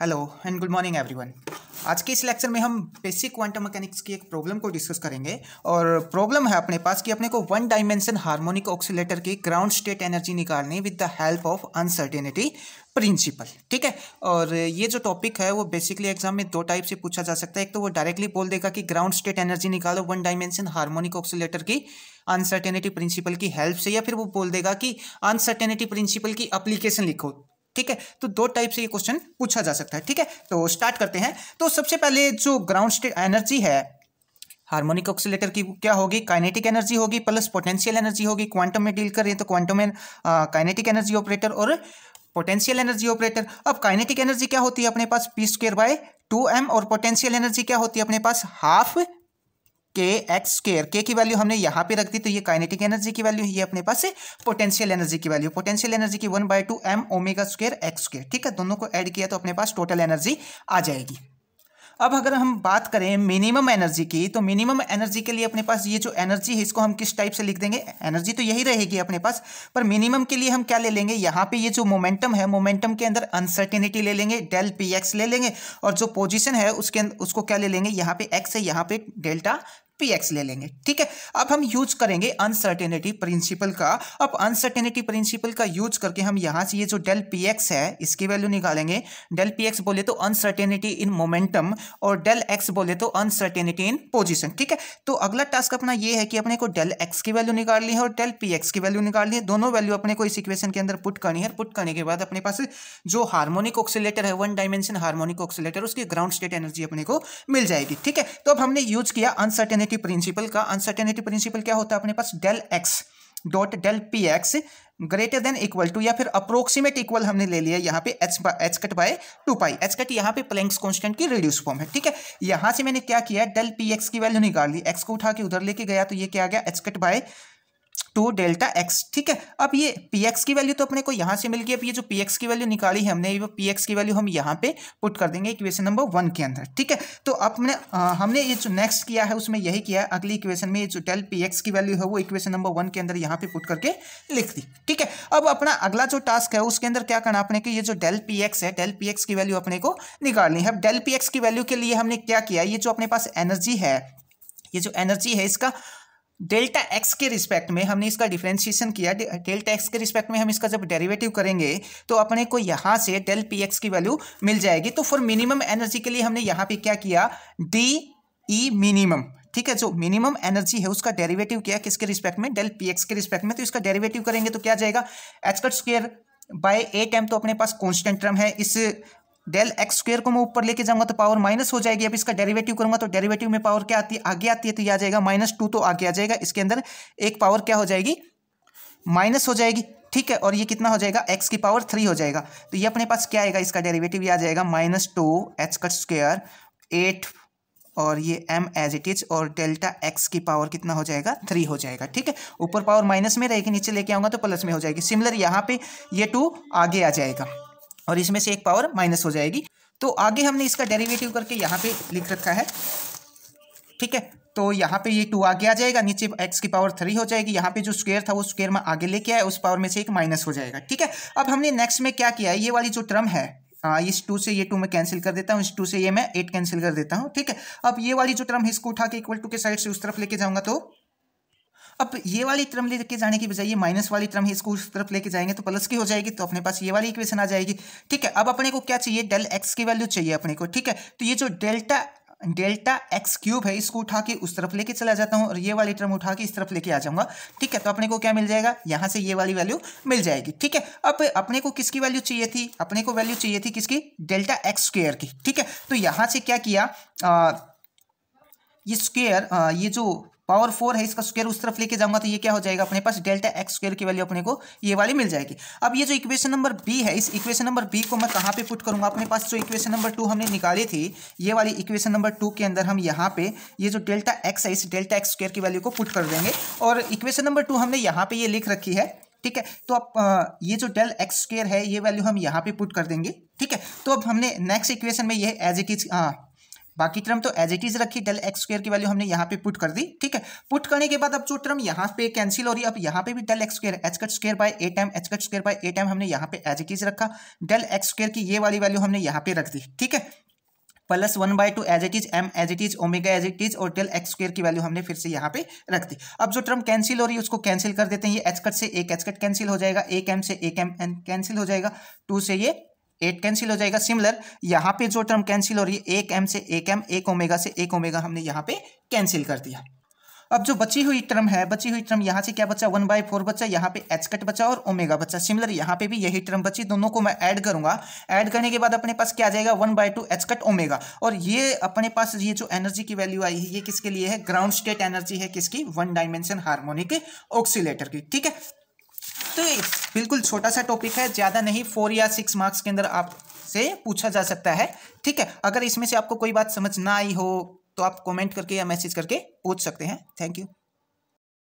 hello and good morning everyone आज के इस लेक्चर में हम बेसिक क्वांटम मैकेनिक्स की एक प्रॉब्लम को डिस्कस करेंगे और प्रॉब्लम है अपने पास कि अपने को वन डायमेंशन हार्मोनिक ऑक्सीटर की ग्राउंड स्टेट एनर्जी निकालनी with the help of uncertainty principle ठीक है और ये जो टॉपिक है वो बेसिकली एग्जाम में दो टाइप से पूछा जा सकता है एक तो वो डायरेक्टली बोल देगा कि ग्राउंड स्टेट एनर्जी निकालो वन डायमेंशन हार्मोनिक ऑक्सीटर की अनसर्टेनिटी प्रिंसिपल की हेल्प से या फिर वो बोल देगा कि अनसर्टेनिटी प्रिंसिपल की अप्लीकेशन लिखो ठीक है तो दो टाइप से ये क्वेश्चन पूछा जा सकता है ठीक है तो स्टार्ट करते हैं तो सबसे पहले जो ग्राउंड स्टेट एनर्जी है हार्मोनिक ऑक्सीटर की क्या होगी काइनेटिक एनर्जी होगी प्लस पोटेंशियल एनर्जी होगी क्वांटम में डील करें तो क्वांटम में काइनेटिक एनर्जी ऑपरेटर और पोटेंशियल एनर्जी ऑपरेटर अब काइनेटिक एनर्जी क्या होती है अपने पास P square by two M और पोटेंशियल एनर्जी क्या होती है अपने पास हाफ के एक्स स्केयर के की वैल्यू हमने यहाँ पे रख दी तो ये काइनेटिक एनर्जी की वैल्यू है ये अपने पास है पोटेंशियल एनर्जी की वैल्यू पोटेंशियल एनर्जी की one by two M omega square X square ठीक है दोनों को ऐड किया तो अपने पास टोटल एनर्जी आ जाएगी अब अगर हम बात करें मिनिमम एनर्जी की तो मिनिमम एनर्जी के लिए अपने पास ये जो एनर्जी है इसको हम किस टाइप से लिख देंगे एनर्जी तो यही रहेगी अपने पास पर मिनिमम के लिए हम क्या ले लेंगे यहाँ पे ये जो मोमेंटम है मोमेंटम के अंदर अनसर्टिनिटी ले लेंगे डेल पी एक्स ले लेंगे और जो पोजिशन है उसके उसको क्या ले लेंगे यहाँ पे एक्स है यहाँ पे डेल्टा पी एक्स ले लेंगे ठीक है अब हम यूज करेंगे अनसर्टेनिटी प्रिंसिपल का अब अनसर्टेनिटी प्रिंसिपल का यूज करके हम यहाँ से ये जो डेल पी एक्स है इसकी वैल्यू निकालेंगे डेल पी एक्स बोले तो अनसर्टेनिटी इन मोमेंटम और डेल एक्स बोले तो अनसर्टेनिटी इन पोजिशन ठीक है तो अगला टास्क अपना ये है कि अपने को डेल एक्स की वैल्यू निकाल ली है और डेल पी एक्स की वैल्यू निकाल ली है दोनों वैल्यू अपने को इस इक्वेशन के अंदर पुट करनी है पुट करने के बाद अपने पास जो हार्मोनिक ऑक्सीटर है वन डायमेंशन हार्मोनिक ऑक्सीटर उसकी ग्राउंड स्टेट एनर्जी अपने को मिल जाएगी ठीक है तो अब हमने यूज किया अनसर्टेनिटी अनसर्टेनिटी प्रिंसिपल का अनसर्टेनिटी प्रिंसिपल क्या होता है अपने पास del X dot del P X greater than equal to या फिर अप्रोक्सीमेट इक्वल हमने ले लिया यहाँ पे H H cut by two pi H cut यहाँ पे प्लैंक्स कॉन्स्टेंट की रिड्यूस फॉर्म है ठीक है यहाँ से मैंने क्या किया डेल पी एक्स की वैल्यू निकाल ली एक्स को उठा के उधर लेके गया तो ये क्या आ गया H cut by two delta X ठीक है अब ये पी एक्स की वैल्यू तो अपने को यहाँ से मिल गई अब ये जो पी एक्स की वैल्यू निकाली है हमने ये पी एक्स की वैल्यू हम यहाँ पे पुट कर देंगे इक्वेशन नंबर वन के अंदर ठीक है तो अब हमने हमने ये जो नेक्स्ट किया है उसमें यही किया है अगली इक्वेशन में ये जो डेल पी एक्स की वैल्यू है वो इक्वेशन नंबर वन के अंदर यहाँ पे पुट करके लिख दी ठीक है अब अपना अगला जो टास्क है उसके अंदर क्या करना अपने ये जो डेल पी एक्स है डेल पी एक्स की वैल्यू अपने को निकालनी है अब डेल पी एक्स की वैल्यू के लिए हमने क्या किया ये जो अपने पास एनर्जी है ये जो एनर्जी है इसका डेल्टा एक्स के रिस्पेक्ट में हमने इसका डिफ्रेंशिएशन किया डेल्टा एक्स के रिस्पेक्ट में हम इसका जब डेरिवेटिव करेंगे तो अपने को यहाँ से डेल पी एक्स की वैल्यू मिल जाएगी तो फॉर मिनिमम एनर्जी के लिए हमने यहाँ पे क्या किया डी ई मिनिमम ठीक है जो मिनिमम एनर्जी है उसका डेरिवेटिव किया किसके रिस्पेक्ट में डेल पी एक्स के रिस्पेक्ट में तो इसका डेरिवेटिव करेंगे तो क्या जाएगा X cut square by A term तो अपने पास कॉन्स्टेंट टर्म है इस डेल एक्स स्क्वेयर को मैं ऊपर लेके जाऊंगा तो पावर माइनस हो जाएगी अब इसका डेरिवेटिव करूंगा तो डेरिवेटिव में पावर क्या आती है आगे आती है तो यह आ जाएगा माइनस टू तो आगे आ जाएगा इसके अंदर एक पावर क्या हो जाएगी माइनस हो जाएगी ठीक है और ये कितना हो जाएगा एक्स की पावर थ्री हो जाएगा तो ये अपने पास क्या आएगा इसका डेरिवेटिव आ जाएगा minus two H cut square at और ये एम एज इट इज और डेल्टा एक्स की पावर कितना हो जाएगा थ्री हो जाएगा ठीक है ऊपर पावर माइनस में रहेगी नीचे लेके आऊंगा तो प्लस में हो जाएगी सिमिलर यहाँ पे ये टू आगे आ जाएगा और इसमें से एक पावर माइनस हो जाएगी तो आगे हमने इसका डेरिवेटिव करके यहाँ पे लिख रखा है ठीक है तो यहाँ पे ये टू आगे आ जाएगा नीचे एक्स की पावर थ्री हो जाएगी यहाँ पे जो स्क्वेयर था वो स्क्वेयर में आगे लेके आया उस पावर में से एक माइनस हो जाएगा ठीक है अब हमने नेक्स्ट में क्या किया है ये वाली जो टर्म है आ, इस टू से ये टू में कैंसिल कर देता हूँ इस टू से ये मैं एट कैंसिल कर देता हूँ ठीक है अब ये वाली जो टर्म है इसको उठा के इक्वल टू के साइड से उस तरफ लेके जाऊंगा तो अब ये वाली ट्रम लेके जाने की बजाय ये माइनस वाली ट्रम है इसको उस तरफ लेके जाएंगे तो प्लस की हो जाएगी तो अपने पास ये वाली इक्वेशन आ जाएगी ठीक है अब अपने को क्या चाहिए डेल एक्स की वैल्यू चाहिए अपने को ठीक है तो ये जो डेल्टा डेल्टा एक्स क्यूब है इसको उठा के उस तरफ लेके चला जाता हूँ और ये वाली टर्म उठा के इस तरफ लेके आ जाऊंगा ठीक है तो अपने को क्या मिल जाएगा यहाँ से ये वाली वैल्यू मिल जाएगी ठीक है अब अपने को किसकी वैल्यू चाहिए थी अपने को वैल्यू चाहिए थी किसकी डेल्टा एक्स स्क्वेयर की ठीक है तो यहाँ से क्या किया आ, ये स्क्वेयर ये जो पावर फोर है इसका स्क्वेयर उस तरफ लेके जाऊंगा तो ये क्या हो जाएगा अपने पास डेल्टा एक्स स्क्वायर की वैल्यू अपने को ये वाली मिल जाएगी अब ये जो इक्वेशन नंबर बी है इस इक्वेशन नंबर बी को मैं कहाँ पे पुट करूंगा अपने पास जो इक्वेशन नंबर टू हमने निकाली थी ये वाली इक्वेशन नंबर टू के अंदर हम यहाँ पे ये जो डेल्टा एक्स है इस डेल्टा एक्स स्क्वायर की वैल्यू को पुट कर देंगे और इक्वेशन नंबर टू हमने यहाँ पे ये लिख रखी है ठीक है तो अब ये जो डेल एक्स स्क्वेयर है ये वैल्यू हम यहाँ पे पुट कर देंगे ठीक है तो अब हमने नेक्स्ट इक्वेशन में ये एज इट इज बाकी टर्म तो एज इट इज रखी डेल एक्स स्क्र की वैल्यू हमने यहाँ पे पुट कर दी ठीक है पुट करने के बाद अब जो टर्म यहाँ पे कैंसिल हो रही है अब यहाँ पे भी del X square H cut square by A time H cut square by A time हमने यहाँ पे एज इट इज रखा डेल एक्स स्क्र की ये वाली वैल्यू हमने यहाँ पे रख दी ठीक है plus one by two as it is M as it is omega as it is और डेल एक्स स्क्र की वैल्यू हमने फिर से यहाँ पे रख दी अब जो टर्म कैंसिल हो रही है उसको कैंसिल कर देते हैं ये एच कट से एक एच कट कैंसिल हो जाएगा एक एम से एक एम एन कैंसिल हो जाएगा टू से ये एट कैंसिल हो जाएगा सिमिलर यहाँ पे जो टर्म कैंसिल हो रही है एक एम से एक एम एक ओमेगा से एक ओमेगा हमने यहाँ पे कैंसिल कर दिया अब जो बची हुई टर्म है बची हुई टर्म यहाँ से क्या बचा वन बाई फोर बचा यहाँ पे एच कट बचा और ओमेगा बचा सिमिलर यहाँ पे भी यही टर्म बची दोनों को मैं ऐड करूंगा ऐड करने के बाद अपने पास क्या आ जाएगा one by two H cut omega और ये अपने पास ये जो एनर्जी की वैल्यू आई है ये किसके लिए है ग्राउंड स्टेट एनर्जी है किसकी वन डायमेंशन हार्मोनिक ऑक्सीटर की ठीक है तो बिल्कुल छोटा सा टॉपिक है ज़्यादा नहीं फोर या सिक्स मार्क्स के अंदर आपसे पूछा जा सकता है ठीक है अगर इसमें से आपको कोई बात समझ ना आई हो तो आप कमेंट करके या मैसेज करके पूछ सकते हैं थैंक यू